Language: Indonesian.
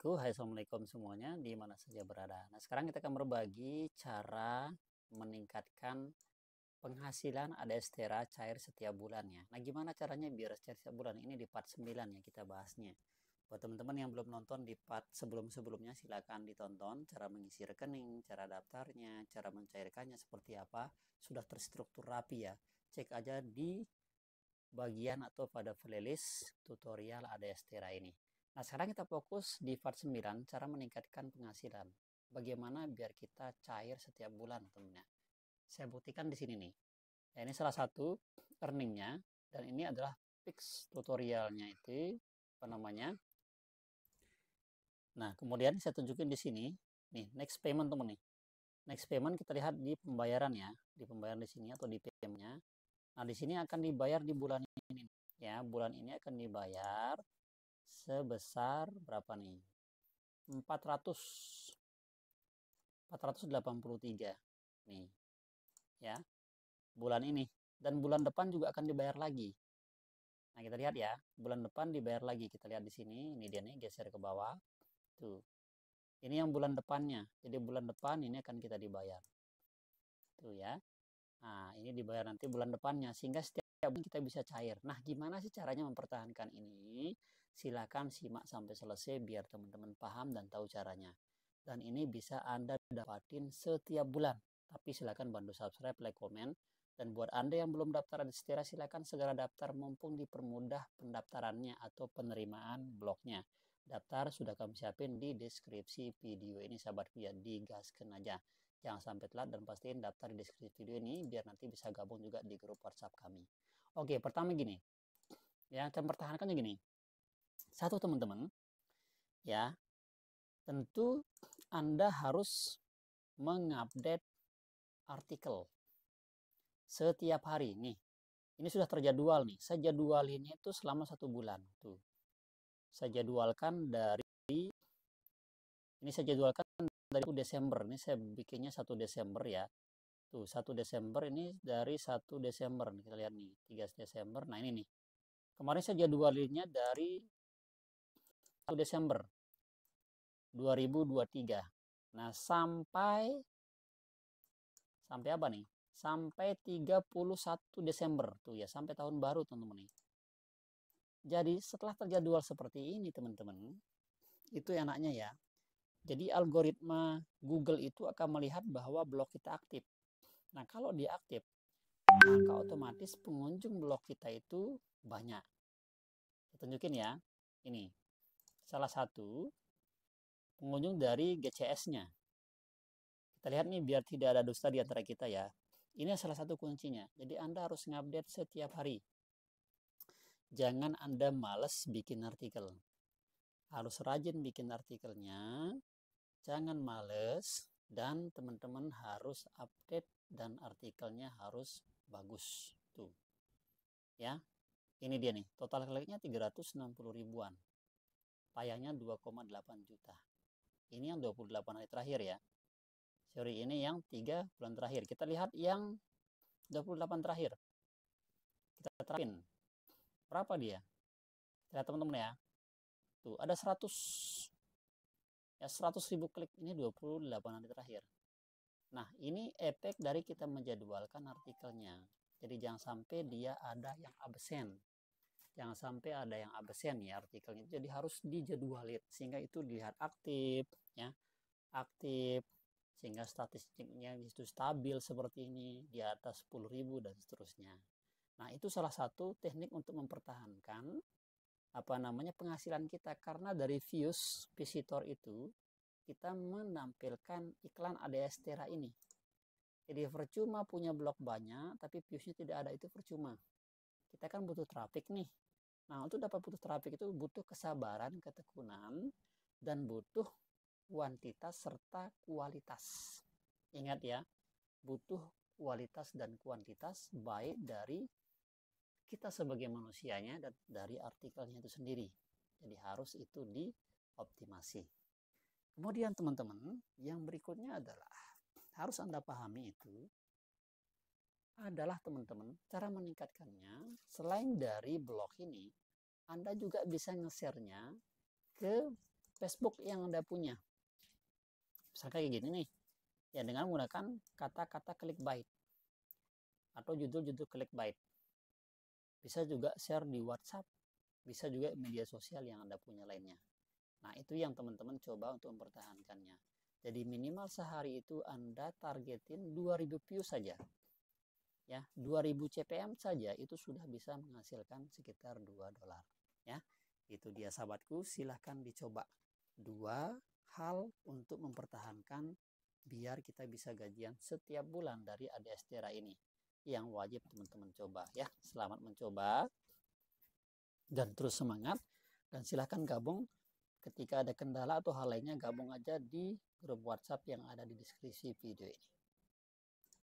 Assalamualaikum, hai Assalamualaikum semuanya di mana saja berada. Nah sekarang kita akan berbagi cara meningkatkan penghasilan ada estera cair setiap bulannya. Nah gimana caranya biar cair setiap bulan ini di part 9 ya kita bahasnya. Buat teman-teman yang belum nonton di part sebelum-sebelumnya silakan ditonton cara mengisi rekening, cara daftarnya, cara mencairkannya seperti apa. Sudah terstruktur rapi ya. Cek aja di bagian atau pada playlist tutorial ada estera ini. Nah, sekarang kita fokus di part 9, cara meningkatkan penghasilan. Bagaimana biar kita cair setiap bulan, temennya. Saya buktikan di sini nih. Ya, ini salah satu earningnya, dan ini adalah fix tutorialnya itu, apa namanya. Nah, kemudian saya tunjukin di sini, nih, next payment temen nih. Next payment kita lihat di pembayaran ya, di pembayaran di sini atau di PM-nya. Nah, di sini akan dibayar di bulan ini. Ya, bulan ini akan dibayar sebesar berapa nih? 400 483 nih. Ya. Bulan ini dan bulan depan juga akan dibayar lagi. Nah, kita lihat ya, bulan depan dibayar lagi. Kita lihat di sini, ini dia nih geser ke bawah. Tuh. Ini yang bulan depannya. Jadi bulan depan ini akan kita dibayar. Tuh ya. Nah, ini dibayar nanti bulan depannya sehingga setiap kita bisa cair. Nah, gimana sih caranya mempertahankan ini? Silakan simak sampai selesai biar teman-teman paham dan tahu caranya. Dan ini bisa Anda dapatin setiap bulan. Tapi silakan bantu subscribe, like, komen. Dan buat Anda yang belum daftar di Setira, silakan segera daftar mumpung dipermudah pendaftarannya atau penerimaan blognya. Daftar sudah kami siapin di deskripsi video ini sahabat via digaskan aja. Jangan sampai telat dan pastiin daftar di deskripsi video ini biar nanti bisa gabung juga di grup WhatsApp kami. Oke, pertama gini. Ya, dan pertahankannya gini. Satu teman-teman, ya tentu Anda harus mengupdate artikel setiap hari nih. Ini sudah terjadwal nih. Saya jadwalinnya itu selama satu bulan tuh. Saya jadwalkan dari ini saya jadwalkan dari 1 Desember. Ini saya bikinnya satu Desember ya. Tuh, satu Desember ini dari satu Desember nih kita lihat nih, 3 Desember. Nah, ini nih. Kemarin saya jadwalinnya dari 1 Desember 2023. Nah, sampai sampai apa nih? Sampai 31 Desember tuh ya, sampai tahun baru teman-teman nih. Jadi setelah terjadwal seperti ini teman-teman, itu enaknya ya. Jadi algoritma Google itu akan melihat bahwa blog kita aktif. Nah, kalau dia aktif, maka otomatis pengunjung blog kita itu banyak. Tunjukin ya. Ini salah satu pengunjung dari GCS-nya. Kita lihat nih biar tidak ada dusta di antara kita ya. Ini salah satu kuncinya. Jadi Anda harus ngupdate setiap hari. Jangan Anda males bikin artikel. Harus rajin bikin artikelnya. Jangan males dan teman-teman harus update dan artikelnya harus bagus. Tuh. Ya. Ini dia nih, total kliknya 360 ribuan payahnya 2,8 juta. Ini yang 28 hari terakhir ya. Sorry, ini yang 3 bulan terakhir. Kita lihat yang 28 terakhir. Kita terapin. Berapa dia? Lihat teman-teman ya. Tuh, ada 100 ya 100 ribu klik ini 28 hari terakhir. Nah, ini efek dari kita menjadwalkan artikelnya. Jadi jangan sampai dia ada yang absen jangan sampai ada yang absen ya artikelnya jadi harus dijadwalin sehingga itu dilihat aktif ya aktif sehingga statistiknya itu stabil seperti ini di atas 10.000 dan seterusnya nah itu salah satu teknik untuk mempertahankan apa namanya penghasilan kita karena dari views visitor itu kita menampilkan iklan ADS Tera ini jadi percuma punya blog banyak tapi viewsnya tidak ada itu percuma kita kan butuh traffic nih. Nah, untuk dapat butuh traffic itu butuh kesabaran, ketekunan, dan butuh kuantitas serta kualitas. Ingat ya, butuh kualitas dan kuantitas baik dari kita sebagai manusianya dan dari artikelnya itu sendiri. Jadi harus itu dioptimasi. Kemudian teman-teman, yang berikutnya adalah harus Anda pahami itu adalah teman-teman cara meningkatkannya selain dari blog ini Anda juga bisa nge-share-nya ke Facebook yang Anda punya misalnya kayak gini nih ya dengan menggunakan kata-kata clickbait atau judul-judul clickbait bisa juga share di WhatsApp bisa juga media sosial yang Anda punya lainnya nah itu yang teman-teman coba untuk mempertahankannya jadi minimal sehari itu Anda targetin 2000 views saja ya 2000 CPM saja itu sudah bisa menghasilkan sekitar 2 dolar ya itu dia sahabatku silahkan dicoba dua hal untuk mempertahankan biar kita bisa gajian setiap bulan dari ADS Tera ini yang wajib teman-teman coba ya selamat mencoba dan terus semangat dan silahkan gabung ketika ada kendala atau hal lainnya gabung aja di grup WhatsApp yang ada di deskripsi video ini